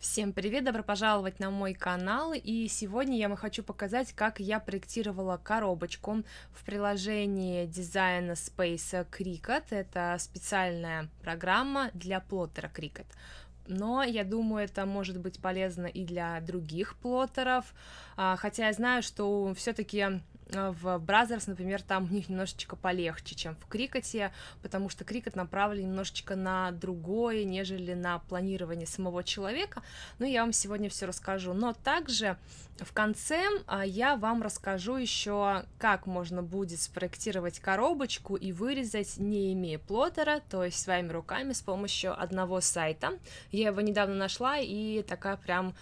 Всем привет, добро пожаловать на мой канал, и сегодня я вам хочу показать, как я проектировала коробочку в приложении дизайна Space Cricut, это специальная программа для плоттера Cricut. Но я думаю, это может быть полезно и для других плоттеров, а, хотя я знаю, что все-таки Э, в Бразерс, например, там у них немножечко полегче, чем в крикете, потому что крикет направлен немножечко на другое, нежели на планирование самого человека. Но я вам сегодня все расскажу. Но также в конце а, я вам расскажу еще, как можно будет спроектировать коробочку и вырезать, не имея плоттера, то есть своими руками с помощью одного сайта. Я его недавно нашла, и такая прям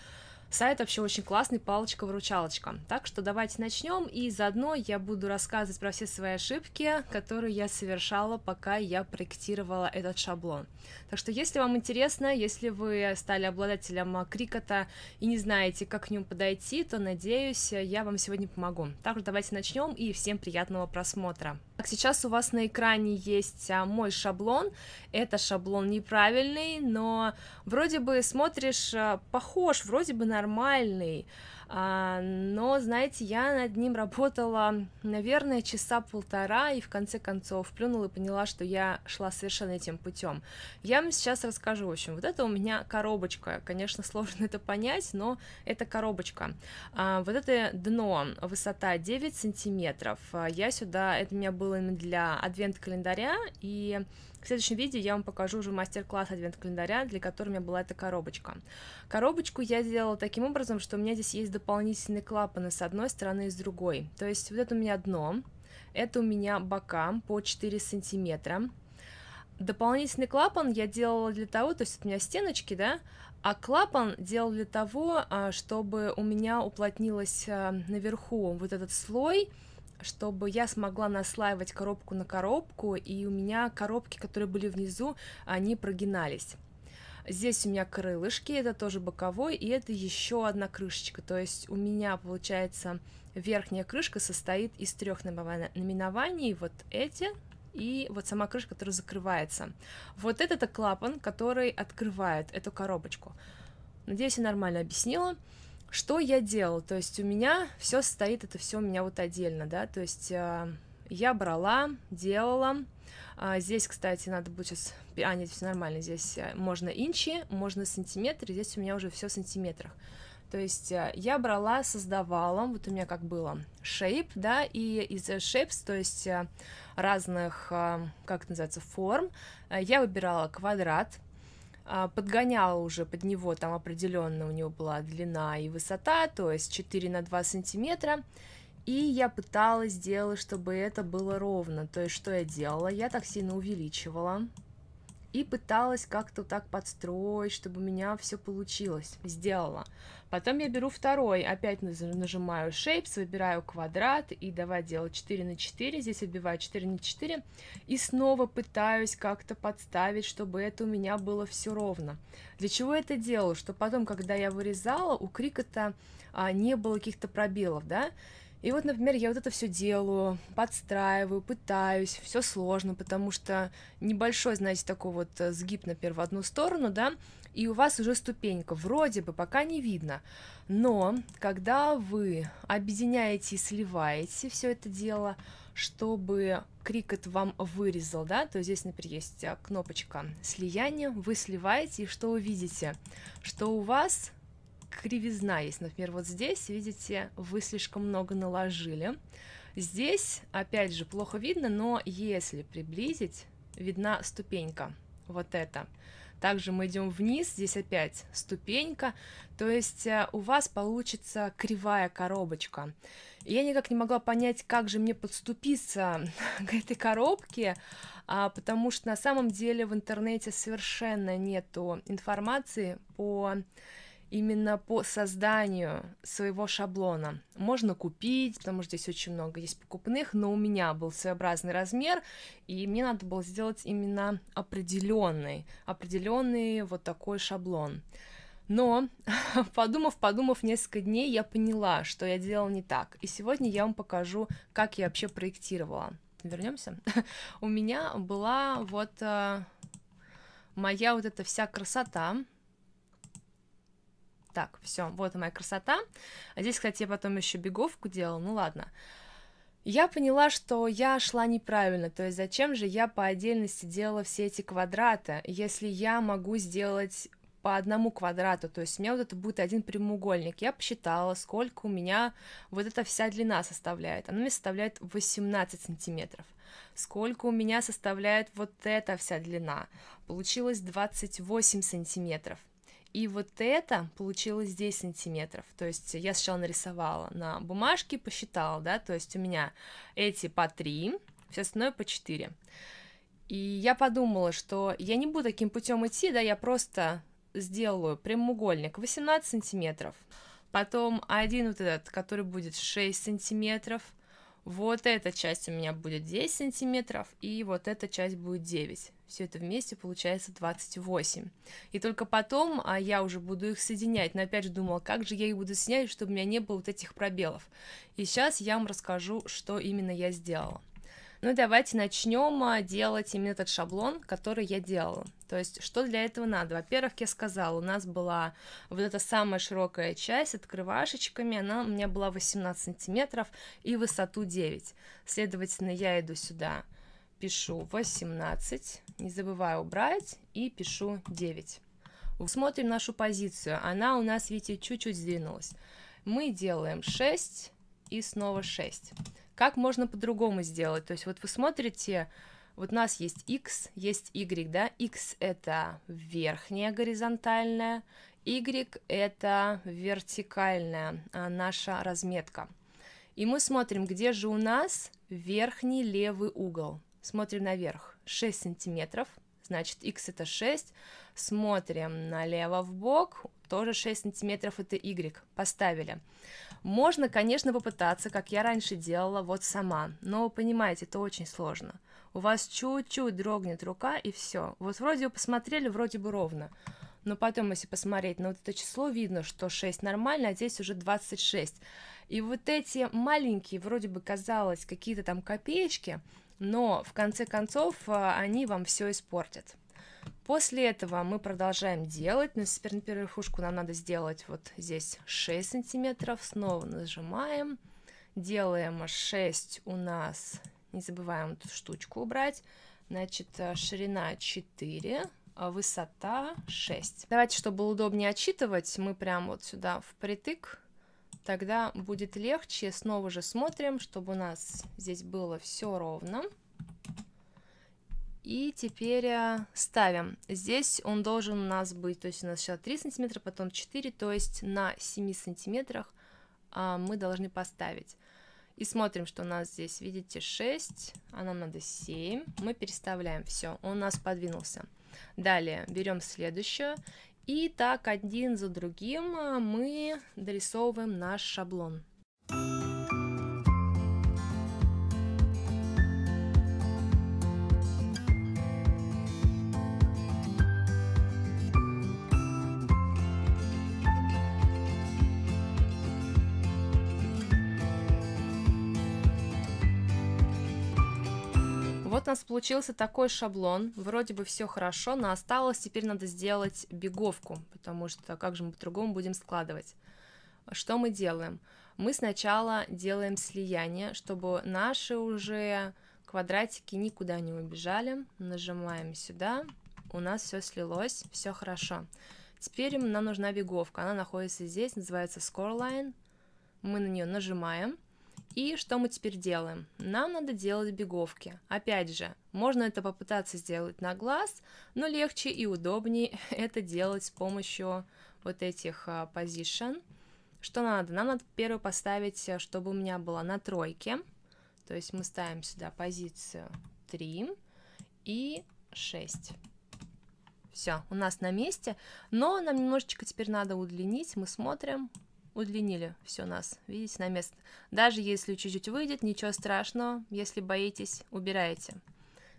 Сайт вообще очень классный, палочка-выручалочка. Так что давайте начнем, и заодно я буду рассказывать про все свои ошибки, которые я совершала, пока я проектировала этот шаблон. Так что если вам интересно, если вы стали обладателем а, Крикота и не знаете, как к нему подойти, то, надеюсь, я вам сегодня помогу. Так что давайте начнем, и всем приятного просмотра. Так, сейчас у вас на экране есть а, мой шаблон. Это шаблон неправильный, но вроде бы смотришь, а, похож вроде бы на нормальный, а, но, знаете, я над ним работала, наверное, часа полтора, и в конце концов плюнула и поняла, что я шла совершенно этим путем. Я вам сейчас расскажу, в общем, вот это у меня коробочка, конечно, сложно это понять, но это коробочка. А, вот это дно, высота 9 сантиметров, а, я сюда, это у меня было именно для адвент-календаря, и в следующем видео я вам покажу уже мастер-класс адвент-календаря, для которого у меня была эта коробочка. Коробочку я сделала таким образом, что у меня здесь есть дополнительные клапаны с одной стороны и с другой. То есть вот это у меня дно, это у меня бока по 4 сантиметра. Дополнительный клапан я делала для того, то есть у меня стеночки, да, а клапан делал для того, а, чтобы у меня уплотнилось а, наверху вот этот слой, чтобы я смогла наслаивать коробку на коробку, и у меня коробки, которые были внизу, они прогинались. Здесь у меня крылышки, это тоже боковой, и это еще одна крышечка. То есть у меня, получается, верхняя крышка состоит из трех наименований. Вот эти, и вот сама крышка, которая закрывается. Вот этот клапан, который открывает эту коробочку. Надеюсь, я нормально объяснила что я делал? То есть у меня все стоит, это все у меня вот отдельно, да, то есть а, я брала, делала. А, здесь, кстати, надо будет сейчас... А, нет, все нормально, здесь э, можно инчи, можно сантиметры, здесь у меня уже все в сантиметрах. То есть э, я брала, создавала, вот у меня как было, shape, да, и из shapes, то есть э, разных, а, как это называется, форм, я выбирала квадрат, а, подгоняла уже под него, там определенно у него была длина и высота, то есть 4 на 2 сантиметра, и я пыталась сделать, чтобы это было ровно, то есть что я делала, я так сильно увеличивала, и пыталась как-то так подстроить, чтобы у меня все получилось. Сделала. Потом я беру второй, опять нажимаю Shapes, выбираю квадрат и давай делать 4 на 4, здесь выбиваю 4 на 4 и снова пытаюсь как-то подставить, чтобы это у меня было все ровно. Для чего я это делаю? Что потом, когда я вырезала, у крикета а, не было каких-то пробелов, да, и вот, например, я вот это все делаю, подстраиваю, пытаюсь, все сложно, потому что небольшой, знаете, такой вот э, сгиб, например, в одну сторону, да, и у вас уже ступенька, вроде бы пока не видно, но когда вы объединяете и сливаете все это дело, чтобы Крикет вам вырезал, да, то здесь, например, есть э, кнопочка слияния, вы сливаете, и что увидите? Что у вас кривизна есть. Например, вот здесь, видите, вы слишком много наложили. Здесь, опять же, плохо видно, но если приблизить, видна ступенька, вот эта. Также мы идем вниз, здесь опять ступенька, то есть э, у вас получится кривая коробочка. Я никак не могла понять, как же мне подступиться к этой коробке, а, потому что на самом деле в интернете совершенно нету информации по именно по созданию своего шаблона. Можно купить, потому что здесь очень много есть покупных, но у меня был своеобразный размер, и мне надо было сделать именно определенный, определенный вот такой шаблон. Но, подумав, подумав несколько дней, я поняла, что я делала не так. И сегодня я вам покажу, как я вообще проектировала. Вернемся. у меня была вот э, моя вот эта вся красота, так, все, вот моя красота. А здесь, кстати, я потом еще беговку делала, ну ладно. Я поняла, что я шла неправильно, то есть зачем же я по отдельности делала все эти квадраты, если я могу сделать по одному квадрату, то есть у меня вот это будет один прямоугольник. Я посчитала, сколько у меня вот эта вся длина составляет. Она мне составляет 18 сантиметров. Сколько у меня составляет вот эта вся длина? Получилось 28 сантиметров. И вот это получилось 10 сантиметров. То есть я сначала нарисовала на бумажке, посчитала, да, то есть у меня эти по 3, все остальное по 4. И я подумала, что я не буду таким путем идти, да, я просто сделаю прямоугольник 18 сантиметров, потом один вот этот, который будет 6 сантиметров, вот эта часть у меня будет 10 сантиметров, и вот эта часть будет 9 все это вместе получается 28. И только потом а я уже буду их соединять. Но опять же думала, а как же я их буду снять, чтобы у меня не было вот этих пробелов. И сейчас я вам расскажу, что именно я сделала. Ну давайте начнем а, делать именно этот шаблон, который я делала. То есть, что для этого надо? Во-первых, я сказала, у нас была вот эта самая широкая часть, открывашечками, она у меня была 18 сантиметров и высоту 9. Следовательно, я иду сюда, пишу 18, не забываю убрать, и пишу 9. Смотрим нашу позицию, она у нас, видите, чуть-чуть сдвинулась. Мы делаем 6 и снова 6. Как можно по-другому сделать? То есть вот вы смотрите, вот у нас есть x, есть y, да, x это верхняя горизонтальная, y это вертикальная а, наша разметка. И мы смотрим, где же у нас верхний левый угол. Смотрим наверх. 6 сантиметров, значит, x это 6. Смотрим налево в бок, тоже 6 сантиметров это y. Поставили. Можно, конечно, попытаться, как я раньше делала, вот сама. Но вы понимаете, это очень сложно. У вас чуть-чуть дрогнет рука, и все. Вот вроде бы посмотрели, вроде бы ровно. Но потом, если посмотреть на вот это число, видно, что 6 нормально, а здесь уже 26. И вот эти маленькие, вроде бы казалось, какие-то там копеечки, но в конце концов а, они вам все испортят. После этого мы продолжаем делать, но ну, теперь на первую верхушку нам надо сделать вот здесь 6 сантиметров, снова нажимаем, делаем 6 у нас, не забываем эту штучку убрать, значит а, ширина 4, а высота 6. Давайте, чтобы было удобнее отчитывать, мы прям вот сюда впритык тогда будет легче. Снова же смотрим, чтобы у нас здесь было все ровно. И теперь э, ставим. Здесь он должен у нас быть, то есть у нас сначала 3 сантиметра, потом 4, то есть на 7 сантиметрах а, мы должны поставить. И смотрим, что у нас здесь, видите, 6, а нам надо 7. Мы переставляем, все, он у нас подвинулся. Далее берем следующую и так один за другим э, мы дорисовываем наш шаблон. Вот у нас получился такой шаблон, вроде бы все хорошо, но осталось теперь надо сделать беговку, потому что как же мы по-другому будем складывать. Что мы делаем? Мы сначала делаем слияние, чтобы наши уже квадратики никуда не убежали. Нажимаем сюда, у нас все слилось, все хорошо. Теперь нам нужна беговка, она находится здесь, называется scoreline. Мы на нее нажимаем, и что мы теперь делаем? Нам надо делать беговки. Опять же, можно это попытаться сделать на глаз, но легче и удобнее это делать с помощью вот этих а, position. Что надо? Нам надо первую поставить, э, чтобы у меня была на тройке. То есть мы ставим сюда позицию 3 и 6. Все, у нас на месте, но нам немножечко теперь надо удлинить, мы смотрим, удлинили все нас, видите, на место. Даже если чуть-чуть выйдет, ничего страшного, если боитесь, убираете.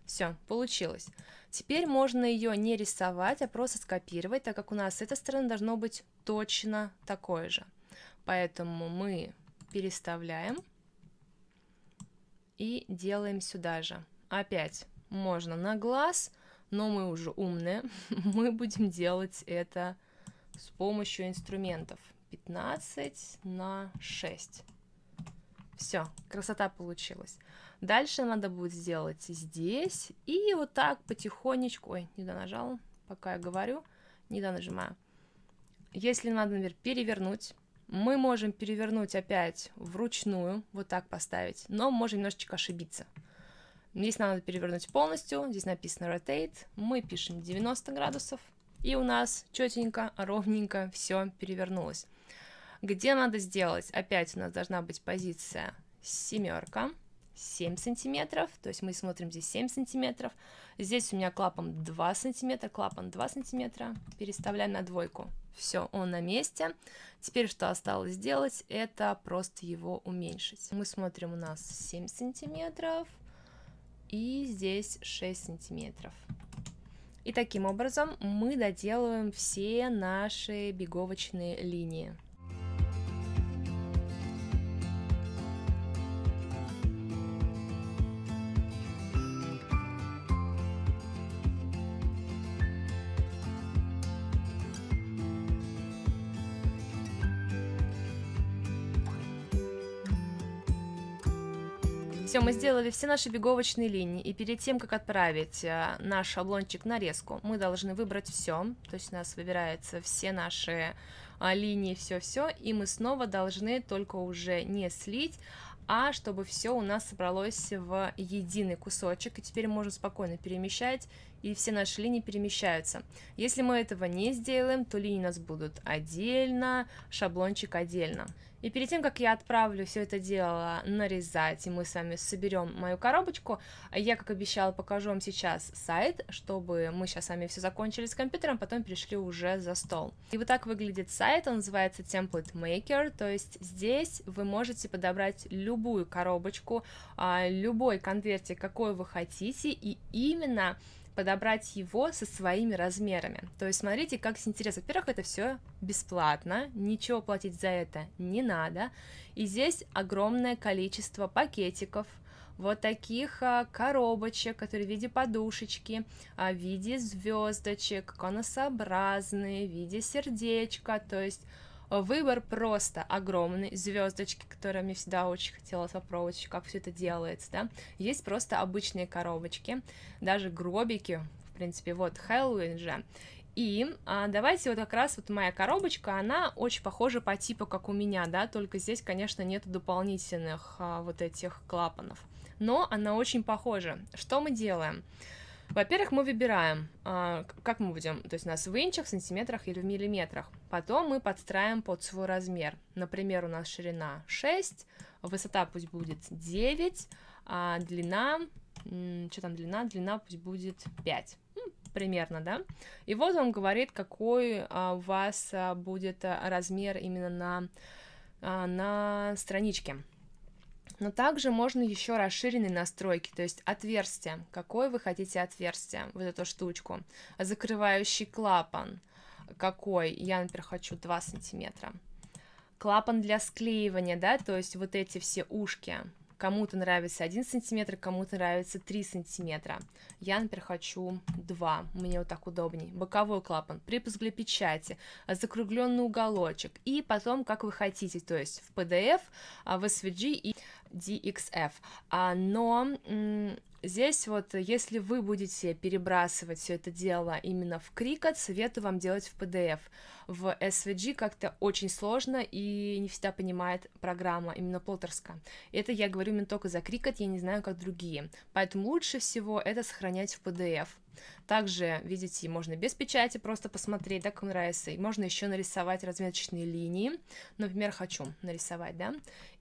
Все, получилось. Теперь можно ее не рисовать, а просто скопировать, так как у нас с этой стороны должно быть точно такое же. Поэтому мы переставляем и делаем сюда же. Опять можно на глаз, но мы уже умные, мы будем делать это с помощью инструментов. 15 на 6. Все, красота получилась. Дальше надо будет сделать здесь. И вот так потихонечку... Ой, не донажал, пока я говорю. Не донажимаю. Если надо, например, перевернуть, мы можем перевернуть опять вручную, вот так поставить, но можем немножечко ошибиться. Здесь надо перевернуть полностью, здесь написано rotate, мы пишем 90 градусов, и у нас четенько, ровненько все перевернулось. Где надо сделать? Опять у нас должна быть позиция семерка. 7 сантиметров, то есть мы смотрим здесь 7 сантиметров, здесь у меня клапан 2 сантиметра, клапан 2 сантиметра, переставляем на двойку, все, он на месте, теперь что осталось сделать, это просто его уменьшить, мы смотрим у нас 7 сантиметров и здесь 6 сантиметров. И таким образом мы доделываем все наши беговочные линии. Все, мы сделали все наши беговочные линии, и перед тем, как отправить э, наш шаблончик на резку, мы должны выбрать все, то есть у нас выбираются все наши а, линии, все-все, и мы снова должны только уже не слить, а чтобы все у нас собралось в единый кусочек, и теперь можно спокойно перемещать и все наши линии перемещаются. Если мы этого не сделаем, то линии у нас будут отдельно, шаблончик отдельно. И перед тем, как я отправлю все это дело нарезать, и мы с вами соберем мою коробочку, я, как обещала, покажу вам сейчас сайт, чтобы мы сейчас с вами все закончили с компьютером, а потом перешли уже за стол. И вот так выглядит сайт, он называется Template Maker, то есть здесь вы можете подобрать любую коробочку, а, любой конвертик, какой вы хотите, и именно подобрать его со своими размерами. То есть смотрите, как синтерес. Во-первых, это все бесплатно, ничего платить за это не надо. И здесь огромное количество пакетиков, вот таких а, коробочек, которые в виде подушечки, а, в виде звездочек, конусообразные, в виде сердечка, то есть Выбор просто огромный. Звездочки, которые мне всегда очень хотелось попробовать, как все это делается, да. Есть просто обычные коробочки, даже гробики, в принципе, вот Хэллоуин же. И а, давайте вот как раз вот моя коробочка, она очень похожа по типу, как у меня, да, только здесь, конечно, нет дополнительных а, вот этих клапанов. Но она очень похожа. Что мы делаем? Во-первых, мы выбираем, а, как мы будем, то есть у нас в инчах, в сантиметрах или в миллиметрах. Потом мы подстраиваем под свой размер. Например, у нас ширина 6, высота пусть будет 9, а длина, что там длина? Длина пусть будет 5 ну, примерно, да. И вот он говорит, какой а, у вас а, будет размер именно на, на страничке. Но также можно еще расширенные настройки, то есть отверстие, какое вы хотите отверстие, вот эту штучку, закрывающий клапан, какой, я, например, хочу 2 сантиметра, клапан для склеивания, да, то есть вот эти все ушки, кому-то нравится 1 сантиметр, кому-то нравится 3 сантиметра. Я, например, хочу 2, мне вот так удобней. Боковой клапан, припуск для печати, закругленный уголочек, и потом как вы хотите, то есть в PDF, а, в SVG и DXF. А, но здесь вот, если вы будете перебрасывать все это дело именно в Cricut, советую вам делать в PDF. В SVG как-то очень сложно и не всегда понимает программа, именно плоттерска. Это я говорю именно только за Cricut, я не знаю, как другие. Поэтому лучше всего это сохранять в PDF. Также, видите, можно без печати просто посмотреть, да, как нравится. И можно еще нарисовать разметочные линии. Например, хочу нарисовать, да.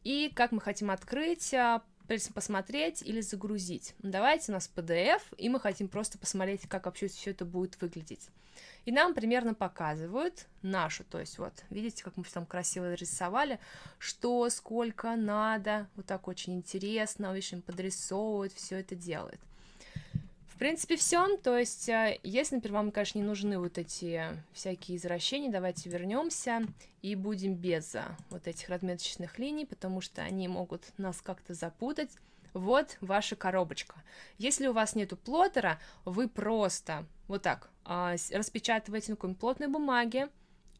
И как мы хотим открыть, а, посмотреть или загрузить. Давайте у нас PDF, и мы хотим просто посмотреть, как вообще все это будет выглядеть. И нам примерно показывают нашу, то есть вот, видите, как мы там красиво рисовали, что, сколько надо, вот так очень интересно, видишь им подрисовывают, все это делает. В принципе, все. То есть, э, если, например, вам, конечно, не нужны вот эти всякие извращения, давайте вернемся и будем без э, вот этих разметочных линий, потому что они могут нас как-то запутать. Вот ваша коробочка. Если у вас нету плоттера, вы просто вот так а, распечатываете на какой-нибудь плотной бумаге,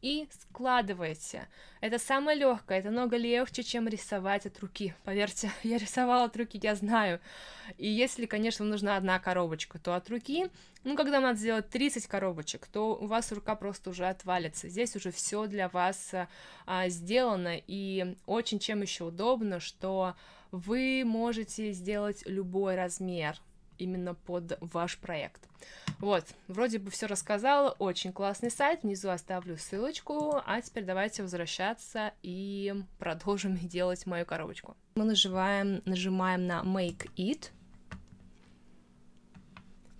и складываете. Это самое легкое, это много легче, чем рисовать от руки. Поверьте, я рисовала от руки, я знаю. И если, конечно, нужна одна коробочка, то от руки, ну, когда надо сделать 30 коробочек, то у вас рука просто уже отвалится. Здесь уже все для вас а, сделано. И очень чем еще удобно, что вы можете сделать любой размер именно под ваш проект. Вот, вроде бы все рассказала, очень классный сайт, внизу оставлю ссылочку, а теперь давайте возвращаться и продолжим делать мою коробочку. Мы нажимаем, нажимаем на Make It,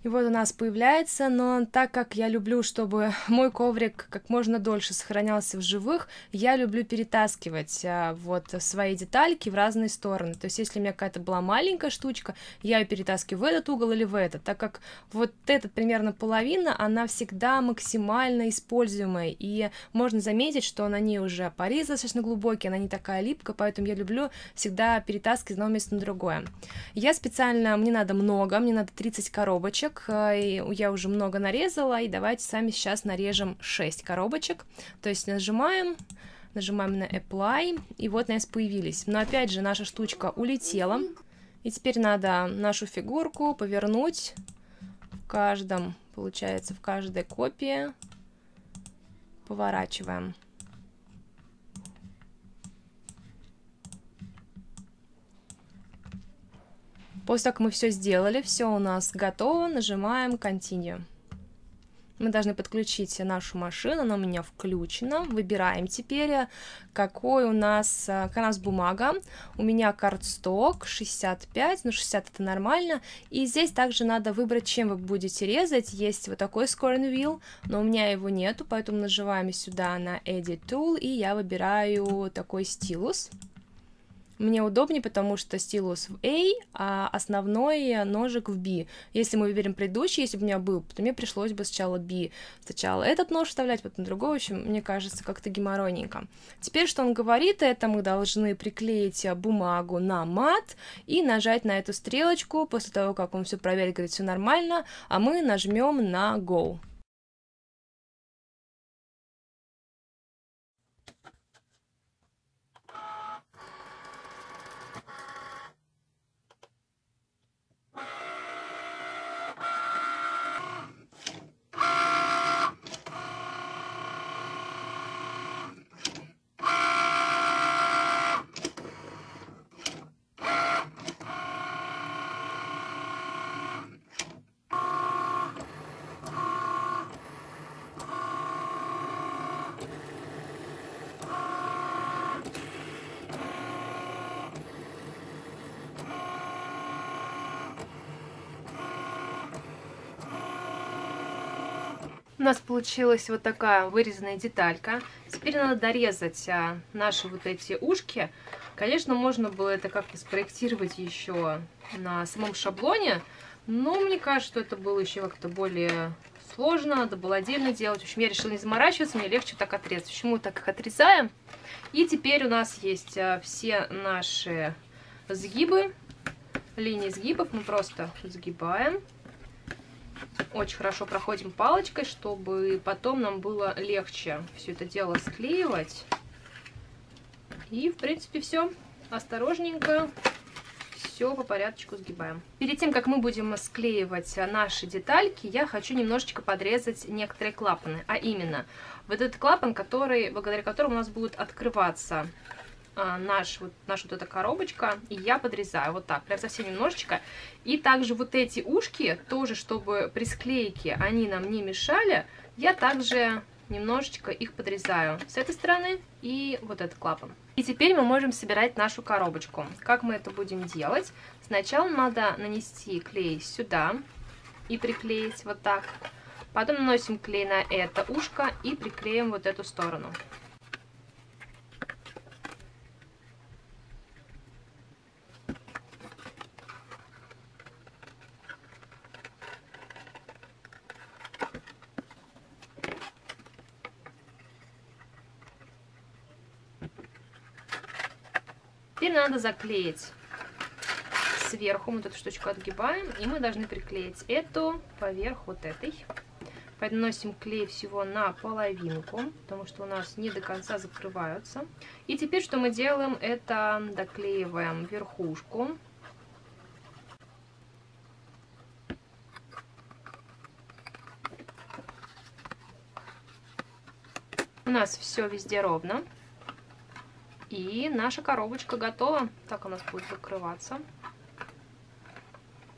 и вот у нас появляется, но так как я люблю, чтобы мой коврик как можно дольше сохранялся в живых, я люблю перетаскивать а, вот свои детальки в разные стороны. То есть, если у меня какая-то была маленькая штучка, я ее перетаскиваю в этот угол или в этот, так как вот эта примерно половина, она всегда максимально используемая, и можно заметить, что на ней уже пари достаточно глубокий, она не такая липкая, поэтому я люблю всегда перетаскивать из одного места на другое. Я специально, мне надо много, мне надо 30 коробочек, коробочек, э, я уже много нарезала, и давайте сами сейчас нарежем 6 коробочек, то есть нажимаем, нажимаем на Apply, и вот у нас появились. Но опять же, наша штучка улетела, и теперь надо нашу фигурку повернуть в каждом, получается, в каждой копии, поворачиваем. После того, как мы все сделали, все у нас готово, нажимаем Continue. Мы должны подключить нашу машину, она у меня включена. Выбираем теперь, какой у нас э, у нас бумага. У меня картсток 65, ну 60 это нормально. И здесь также надо выбрать, чем вы будете резать. Есть вот такой scoring wheel, но у меня его нету, поэтому нажимаем сюда на Edit Tool, и я выбираю такой стилус. Мне удобнее, потому что стилус в A, а основной ножик в B. Если мы выберем предыдущий, если бы у меня был, то мне пришлось бы сначала B, сначала этот нож вставлять, потом другой, в общем, мне кажется, как-то геморройненько. Теперь, что он говорит, это мы должны приклеить бумагу на мат и нажать на эту стрелочку, после того, как он все проверит, говорит, все нормально, а мы нажмем на Go. У нас получилась вот такая вырезанная деталька. Теперь надо дорезать а, наши вот эти ушки. Конечно, можно было это как-то спроектировать еще на самом шаблоне, но мне кажется, что это было еще как-то более сложно, надо было отдельно делать. В общем, я решила не заморачиваться, мне легче так отрезать. Почему так их отрезаем? И теперь у нас есть а, все наши сгибы, линии сгибов. Мы просто сгибаем очень хорошо проходим палочкой, чтобы потом нам было легче все это дело склеивать. И, в принципе, все. Осторожненько все по порядочку сгибаем. Перед тем, как мы будем склеивать наши детальки, я хочу немножечко подрезать некоторые клапаны. А именно, вот этот клапан, который, благодаря которому у нас будут открываться а, наш, вот, наша вот эта коробочка, и я подрезаю вот так, прям совсем немножечко. И также вот эти ушки, тоже чтобы при склейке они нам не мешали, я также немножечко их подрезаю с этой стороны и вот этот клапан. И теперь мы можем собирать нашу коробочку. Как мы это будем делать? Сначала надо нанести клей сюда и приклеить вот так. Потом наносим клей на это ушко и приклеим вот эту сторону. надо заклеить сверху. Мы вот эту штучку отгибаем, и мы должны приклеить эту поверх вот этой. Подносим клей всего на половинку, потому что у нас не до конца закрываются. И теперь что мы делаем, это доклеиваем верхушку. У нас все везде ровно. И наша коробочка готова. Так у нас будет закрываться.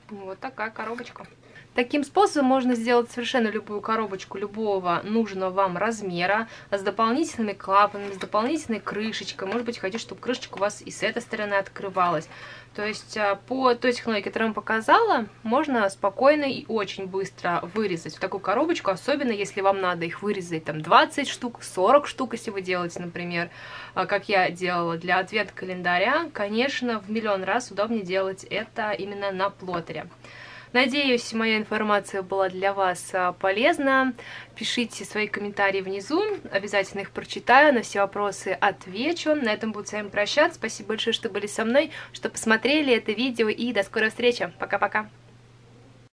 Вот такая коробочка. Таким способом можно сделать совершенно любую коробочку любого нужного вам размера с дополнительными клапанами, с дополнительной крышечкой. Может быть, хотите, чтобы крышечка у вас и с этой стороны открывалась. То есть а, по той технологии, которую я вам показала, можно спокойно и очень быстро вырезать в такую коробочку, особенно если вам надо их вырезать там 20 штук, 40 штук, если вы делаете, например, а, как я делала для ответ календаря. Конечно, в миллион раз удобнее делать это именно на плотере. Надеюсь, моя информация была для вас а, полезна. Пишите свои комментарии внизу, обязательно их прочитаю, на все вопросы отвечу. На этом буду с вами прощаться. Спасибо большое, что были со мной, что посмотрели это видео, и до скорой встречи. Пока-пока!